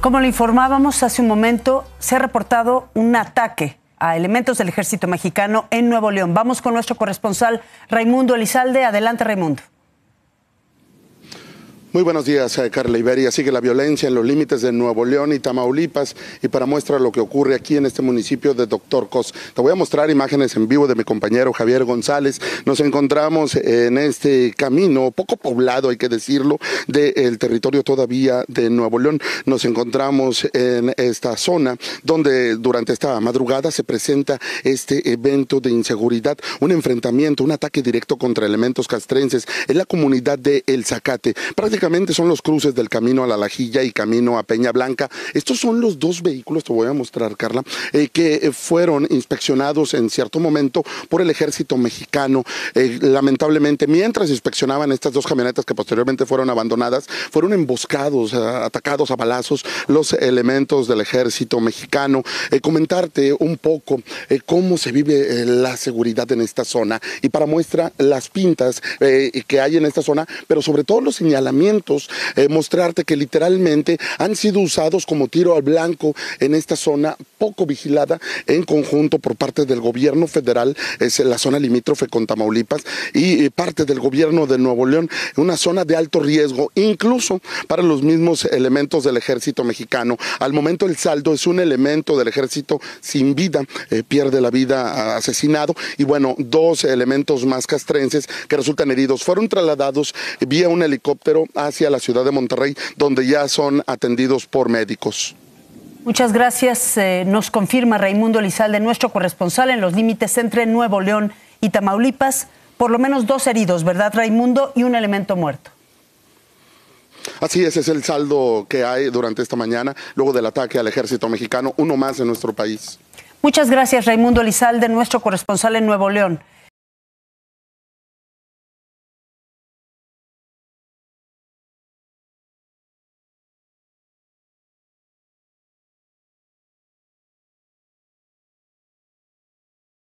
Como lo informábamos hace un momento, se ha reportado un ataque a elementos del ejército mexicano en Nuevo León. Vamos con nuestro corresponsal Raimundo Elizalde. Adelante, Raimundo. Muy buenos días, eh, Carla Iberia. Sigue la violencia en los límites de Nuevo León y Tamaulipas. Y para muestra lo que ocurre aquí en este municipio de Doctor Cos. Te voy a mostrar imágenes en vivo de mi compañero Javier González. Nos encontramos en este camino, poco poblado, hay que decirlo, del territorio todavía de Nuevo León. Nos encontramos en esta zona donde durante esta madrugada se presenta este evento de inseguridad, un enfrentamiento, un ataque directo contra elementos castrenses en la comunidad de El Zacate. Prácticamente son los cruces del camino a la Lajilla y camino a Peña Blanca. Estos son los dos vehículos, te voy a mostrar, Carla, eh, que eh, fueron inspeccionados en cierto momento por el ejército mexicano. Eh, lamentablemente, mientras inspeccionaban estas dos camionetas que posteriormente fueron abandonadas, fueron emboscados, atacados a balazos los elementos del ejército mexicano. comentarte un poco cómo se vive la seguridad en esta zona y para muestra las pintas que hay en esta zona, pero sobre todo los señalamientos eh, mostrarte que literalmente han sido usados como tiro al blanco en esta zona poco vigilada en conjunto por parte del gobierno federal, es la zona limítrofe con Tamaulipas, y eh, parte del gobierno de Nuevo León, una zona de alto riesgo, incluso para los mismos elementos del ejército mexicano. Al momento el saldo es un elemento del ejército sin vida, eh, pierde la vida ah, asesinado, y bueno, dos elementos más castrenses que resultan heridos fueron trasladados vía un helicóptero hacia la ciudad de Monterrey, donde ya son atendidos por médicos. Muchas gracias. Eh, nos confirma Raimundo Lizalde, nuestro corresponsal en los límites entre Nuevo León y Tamaulipas. Por lo menos dos heridos, ¿verdad, Raimundo? Y un elemento muerto. Así es, es el saldo que hay durante esta mañana, luego del ataque al ejército mexicano, uno más en nuestro país. Muchas gracias, Raimundo Lizalde, nuestro corresponsal en Nuevo León.